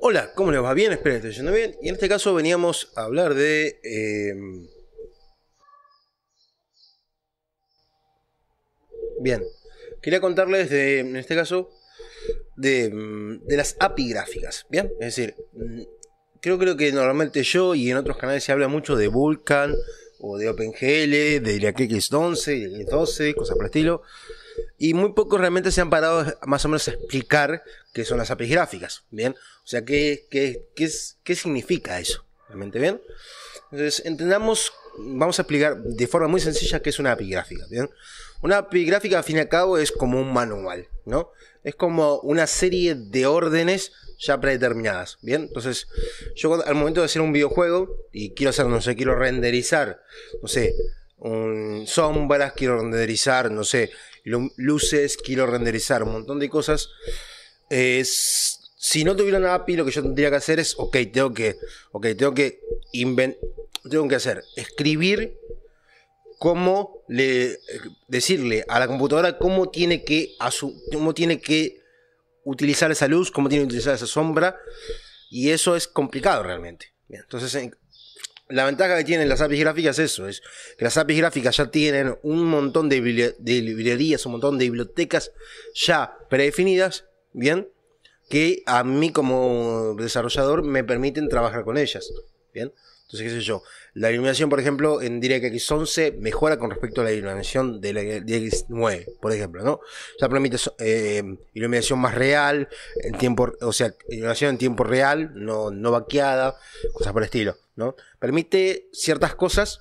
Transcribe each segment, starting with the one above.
Hola, ¿cómo les va? Bien, espero que esté yendo bien. Y en este caso veníamos a hablar de. Em, bien, quería contarles de, en este caso, de, em, de, las API gráficas. Bien, es decir, mm, creo, creo que normalmente yo y en otros canales se habla mucho de Vulkan o de OpenGL, de x 11, y 12, cosas por el estilo y muy pocos realmente se han parado más o menos a explicar qué son las API gráficas, ¿bien? O sea, qué, qué, qué, qué significa eso, ¿realmente bien? Entonces, entendamos, vamos a explicar de forma muy sencilla qué es una API gráfica, ¿bien? Una API gráfica, al fin y al cabo, es como un manual, ¿no? Es como una serie de órdenes ya predeterminadas, ¿bien? Entonces, yo al momento de hacer un videojuego y quiero hacer, no sé, quiero renderizar, no sé, sombras, quiero renderizar, no sé, luces, quiero renderizar, un montón de cosas. Es, si no tuviera una API, lo que yo tendría que hacer es, ok, tengo que, ok tengo que tengo que hacer, escribir cómo le, decirle a la computadora cómo tiene que, cómo tiene que utilizar esa luz, cómo tiene que utilizar esa sombra, y eso es complicado realmente. entonces, la ventaja que tienen las APIs gráficas es eso, es que las APIs gráficas ya tienen un montón de, librerías, un montón de bibliotecas ya predefinidas, ¿bien? Que a mí como desarrollador me permiten trabajar con ellas. ¿Bien? Entonces, qué sé yo. La iluminación, por ejemplo, en DirectX 11 mejora con respecto a la iluminación de la DirectX 9, por ejemplo, ¿no? O sea, permite eh, iluminación más real, en tiempo, o sea, iluminación en tiempo real, no, no vaqueada, cosas por el estilo, ¿no? Permite ciertas cosas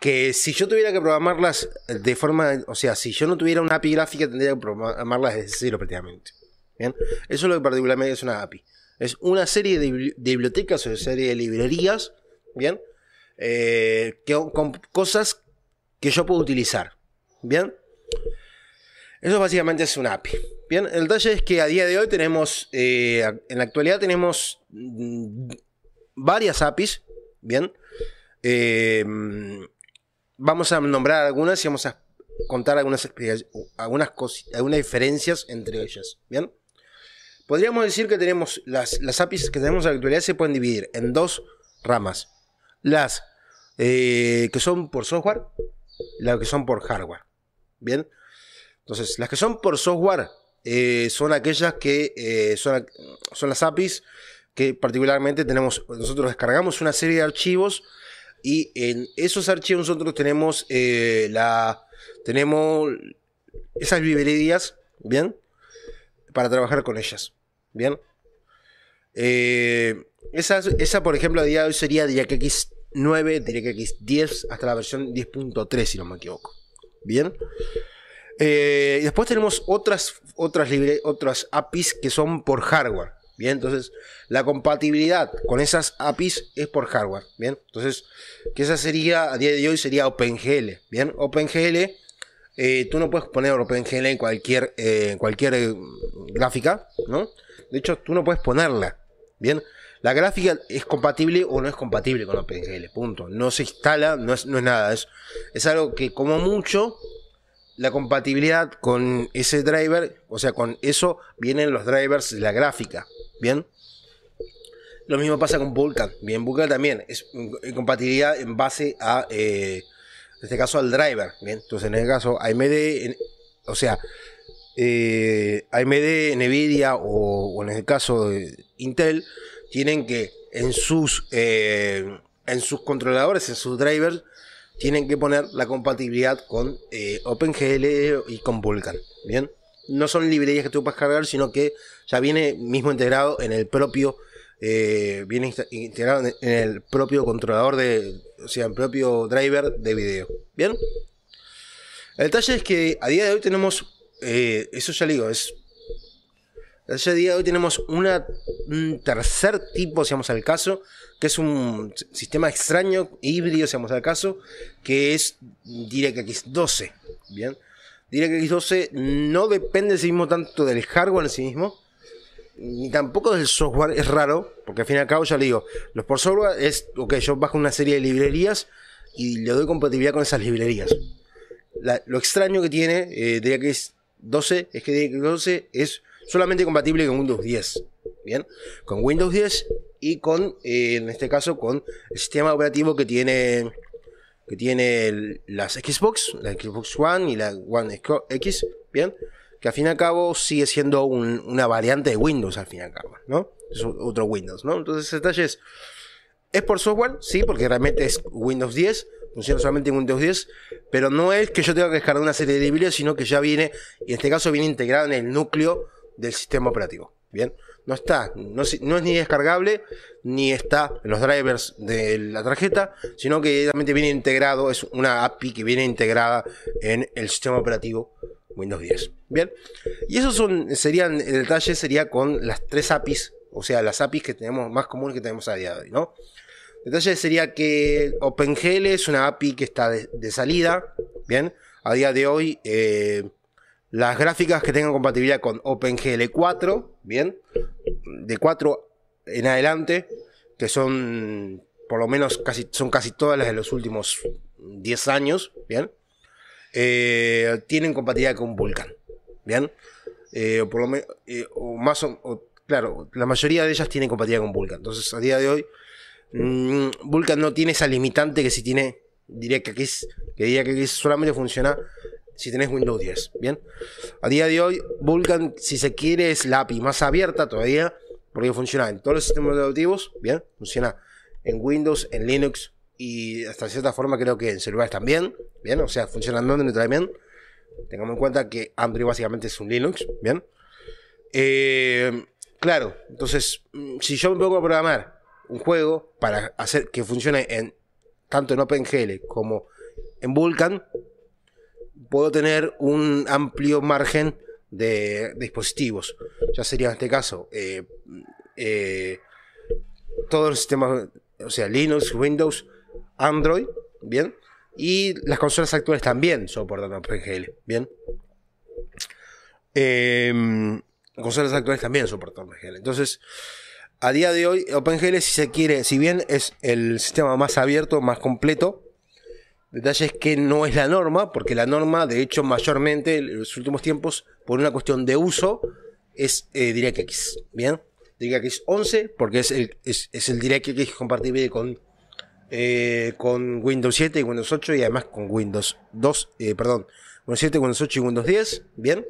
que si yo tuviera que programarlas de forma, o sea, si yo no tuviera una API gráfica, tendría que programarlas desde cero prácticamente. ¿Bien? Eso es lo que particularmente es una API. Es una serie de, bibliotecas o serie de librerías, ¿bien? Eh, que, con cosas que yo puedo utilizar, ¿bien? Eso básicamente es un API. Bien, el detalle es que a día de hoy tenemos, eh, en la actualidad tenemos mm, varias APIs, ¿bien? Eh, vamos a nombrar algunas y vamos a contar algunas, algunas, algunas diferencias entre ellas, ¿bien? Podríamos decir que tenemos las, APIs que tenemos en la actualidad se pueden dividir en dos ramas. Las eh, que son por software, y las que son por hardware. Bien. Entonces, las que son por software eh, son aquellas que eh, son, las APIs que particularmente tenemos, nosotros descargamos una serie de archivos y en esos archivos nosotros tenemos la tenemos esas librerías, ¿bien? para trabajar con ellas. ¿Bien? Eh, esa, esa, por ejemplo, a día de hoy sería DirectX 9, DirectX 10, hasta la versión 10.3, si no me equivoco. ¿Bien? Eh, y después tenemos otras, otras, otras APIs que son por hardware. Bien, entonces la compatibilidad con esas APIs es por hardware. Bien, entonces que esa sería a día de hoy sería OpenGL. Bien, OpenGL eh, tú no puedes poner OpenGL en cualquier, eh, cualquier eh, gráfica, ¿no? De hecho, tú no puedes ponerla. Bien, la gráfica es compatible o no es compatible con OpenGL, punto. No se instala, no es, nada. Es, es algo que, como mucho, la compatibilidad con ese driver, o sea, con eso vienen los drivers de la gráfica. Bien. Lo mismo pasa con Vulkan. Bien, Vulkan también es compatibilidad en base a en este caso al driver. entonces en el caso AMD, o sea, eh, AMD, Nvidia o, en el caso de eh, Intel tienen que en sus eh, en sus controladores, en sus drivers tienen que poner la compatibilidad con OpenGL y con Vulkan, bien. No son librerías que tú puedas cargar, sino que ya viene mismo integrado en el propio eh, viene integrado en el propio controlador de, o sea, en el propio driver de video. ¿Bien? El detalle es que a día de hoy tenemos, eh, eso ya digo, es... A día de hoy tenemos un tercer tipo, vamos al caso, que es un sistema extraño, híbrido, digamos, al caso, que es DirectX 12. Bien. DirectX 12 no depende sí mismo tanto del hardware en sí mismo, ni tampoco del software es raro, porque al fin y al cabo ya le digo, los por software es, ok, yo bajo una serie de librerías y le doy compatibilidad con esas librerías. lo extraño que tiene eh, es 12 es que que 12 es solamente compatible con Windows 10. Bien, con Windows 10 y con, eh, en este caso, con el sistema operativo que tiene que tiene las Xbox, la Xbox One y la One X, bien que al fin y al cabo sigue siendo una variante de Windows, al fin y al cabo, ¿no? Es otro Windows, ¿no? Entonces, detalles. Es por software, sí, porque realmente es Windows 10, funciona solamente en Windows 10, pero no es que yo tenga que descargar una serie de librerías, sino que ya viene, y en este caso viene integrado en el núcleo del sistema operativo. Bien, no está, no, es ni descargable, ni está en los drivers de la tarjeta, sino que realmente viene integrado, es una API que viene integrada en el sistema operativo Windows 10. Bien, y esos son, serían, el detalle sería con las tres APIs, o sea, las APIs que tenemos más comunes que tenemos a día de hoy, ¿no? El detalle sería que OpenGL es una API que está de, salida, bien, a día de hoy eh, las gráficas que tengan compatibilidad con OpenGL 4, bien, de 4 en adelante, que son por lo menos casi, son casi todas las de los últimos 10 años, bien. Eh, tienen compatibilidad con Vulcan, ¿Bien? Eh, o por lo menos, eh, o más o, claro, la mayoría de ellas tienen compatibilidad con Vulcan. Entonces, a día de hoy, mm, Vulcan no tiene esa limitante que si tiene diría que aquí solamente funciona si tenés Windows 10. Bien, a día de hoy, Vulcan, si se quiere, es la API más abierta todavía, porque funciona en todos los sistemas operativos. Bien, funciona en Windows, en Linux, y hasta cierta forma creo que en celulares también, ¿bien? O sea, funciona Android también. Tengamos en cuenta que Android básicamente es un Linux, ¿bien? Eh, claro, entonces, mm, si yo me pongo a programar un juego para hacer que funcione en tanto en OpenGL como en Vulkan, puedo tener un amplio margen de, dispositivos. Ya sería en este caso eh, eh, todos los sistemas, o sea, Linux, Windows, Android, ¿bien? Y las consolas actuales también soportan OpenGL, ¿bien? Em, consolas actuales también soportan OpenGL. Entonces, a día de hoy, OpenGL, si se quiere, si bien es el sistema más abierto, más completo, detalle es que no es la norma, porque la norma, de hecho, mayormente en los últimos tiempos, por una cuestión de uso, es eh, DirectX, ¿bien? DirectX 11, porque es el, es, es el DirectX compatible con eh, con Windows 7 y Windows 8 y además con Windows 2, eh, perdón, Windows 7, Windows 8 y Windows 10, bien.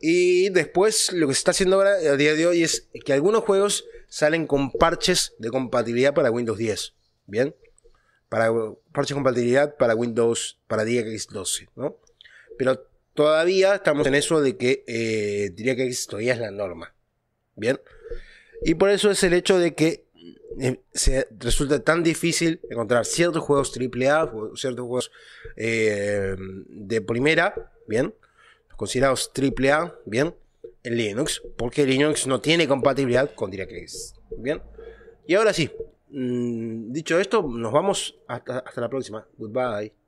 Y después lo que se está haciendo ahora a día de hoy es que algunos juegos salen con parches de compatibilidad para Windows 10, bien. Para parches de compatibilidad para Windows, para DirectX 12, ¿no? Pero todavía estamos en eso de que eh, todavía es la norma, bien. Y por eso es el hecho de que eh, se resulta tan difícil encontrar ciertos juegos AAA, ciertos juegos eh, de primera, bien, considerados AAA, bien, en Linux, porque Linux no tiene compatibilidad con DirectX, bien. Y ahora sí, mm, dicho esto, nos vamos hasta la próxima. Goodbye.